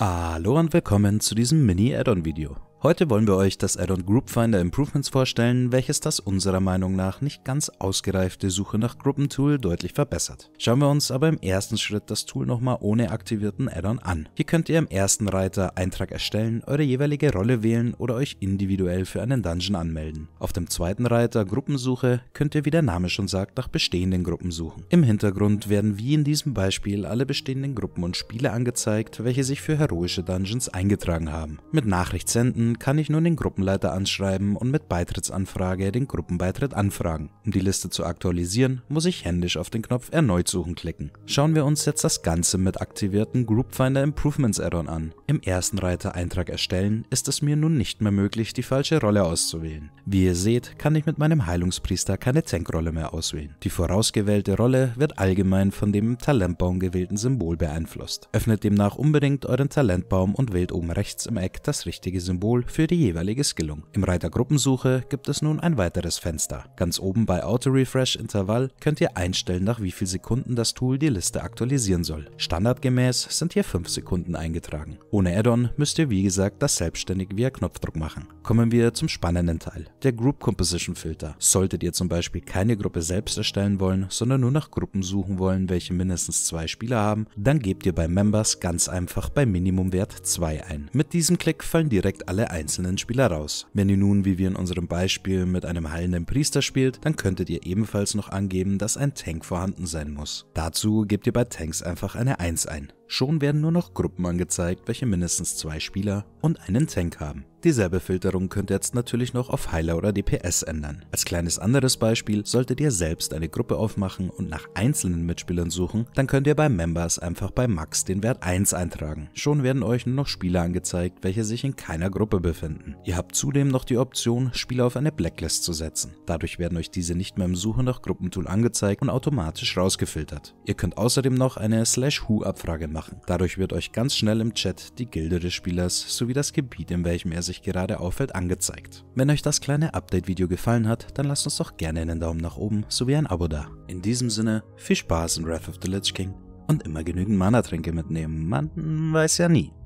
Hallo und willkommen zu diesem Mini-Add-on-Video. Heute wollen wir euch das Addon Groupfinder Improvements vorstellen, welches das unserer Meinung nach nicht ganz ausgereifte Suche nach Gruppentool deutlich verbessert. Schauen wir uns aber im ersten Schritt das Tool nochmal ohne aktivierten Addon an. Hier könnt ihr im ersten Reiter Eintrag erstellen, eure jeweilige Rolle wählen oder euch individuell für einen Dungeon anmelden. Auf dem zweiten Reiter Gruppensuche könnt ihr, wie der Name schon sagt, nach bestehenden Gruppen suchen. Im Hintergrund werden wie in diesem Beispiel alle bestehenden Gruppen und Spiele angezeigt, welche sich für heroische Dungeons eingetragen haben. Mit Nachricht senden kann ich nun den Gruppenleiter anschreiben und mit Beitrittsanfrage den Gruppenbeitritt anfragen. Um die Liste zu aktualisieren, muss ich händisch auf den Knopf Erneut suchen klicken. Schauen wir uns jetzt das Ganze mit aktivierten Groupfinder Improvements Add-on an. Im ersten Reiter Eintrag erstellen ist es mir nun nicht mehr möglich, die falsche Rolle auszuwählen. Wie ihr seht, kann ich mit meinem Heilungspriester keine Tankrolle mehr auswählen. Die vorausgewählte Rolle wird allgemein von dem im Talentbaum gewählten Symbol beeinflusst. Öffnet demnach unbedingt euren Talentbaum und wählt oben rechts im Eck das richtige Symbol Symbol für die jeweilige Skillung. Im Reiter Gruppensuche gibt es nun ein weiteres Fenster. Ganz oben bei Auto Refresh Intervall könnt ihr einstellen, nach wie viel Sekunden das Tool die Liste aktualisieren soll. Standardgemäß sind hier 5 Sekunden eingetragen. Ohne Addon müsst ihr wie gesagt das selbstständig via Knopfdruck machen. Kommen wir zum spannenden Teil, der Group Composition Filter. Solltet ihr zum Beispiel keine Gruppe selbst erstellen wollen, sondern nur nach Gruppen suchen wollen, welche mindestens zwei Spieler haben, dann gebt ihr bei Members ganz einfach bei Minimumwert 2 ein. Mit diesem Klick fallen direkt alle einzelnen Spieler raus. Wenn ihr nun, wie wir in unserem Beispiel, mit einem heilenden Priester spielt, dann könntet ihr ebenfalls noch angeben, dass ein Tank vorhanden sein muss. Dazu gebt ihr bei Tanks einfach eine 1 ein. Schon werden nur noch Gruppen angezeigt, welche mindestens zwei Spieler und einen Tank haben. Dieselbe Filterung könnt ihr jetzt natürlich noch auf Heiler oder DPS ändern. Als kleines anderes Beispiel solltet ihr selbst eine Gruppe aufmachen und nach einzelnen Mitspielern suchen, dann könnt ihr bei Members einfach bei Max den Wert 1 eintragen. Schon werden euch nur noch Spieler angezeigt, welche sich in keiner Gruppe befinden. Ihr habt zudem noch die Option, Spieler auf eine Blacklist zu setzen. Dadurch werden euch diese nicht mehr im Suche nach Gruppentool angezeigt und automatisch rausgefiltert. Ihr könnt außerdem noch eine Slash-Who-Abfrage machen machen. Dadurch wird euch ganz schnell im Chat die Gilde des Spielers sowie das Gebiet, in welchem er sich gerade auffällt, angezeigt. Wenn euch das kleine Update-Video gefallen hat, dann lasst uns doch gerne einen Daumen nach oben sowie ein Abo da. In diesem Sinne, viel Spaß in Wrath of the Lich King und immer genügend Mana-Tränke mitnehmen, man weiß ja nie.